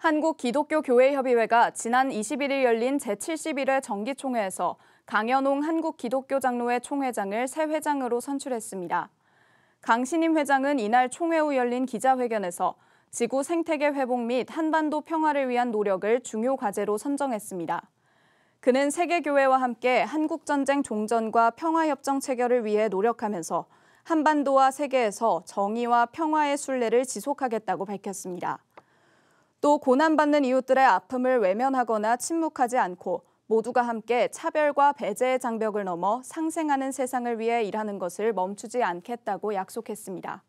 한국기독교교회협의회가 지난 21일 열린 제71회 정기총회에서 강현홍 한국기독교장로회 총회장을 새 회장으로 선출했습니다. 강신임 회장은 이날 총회 후 열린 기자회견에서 지구 생태계 회복 및 한반도 평화를 위한 노력을 중요 과제로 선정했습니다. 그는 세계교회와 함께 한국전쟁 종전과 평화협정 체결을 위해 노력하면서 한반도와 세계에서 정의와 평화의 순례를 지속하겠다고 밝혔습니다. 또 고난받는 이웃들의 아픔을 외면하거나 침묵하지 않고 모두가 함께 차별과 배제의 장벽을 넘어 상생하는 세상을 위해 일하는 것을 멈추지 않겠다고 약속했습니다.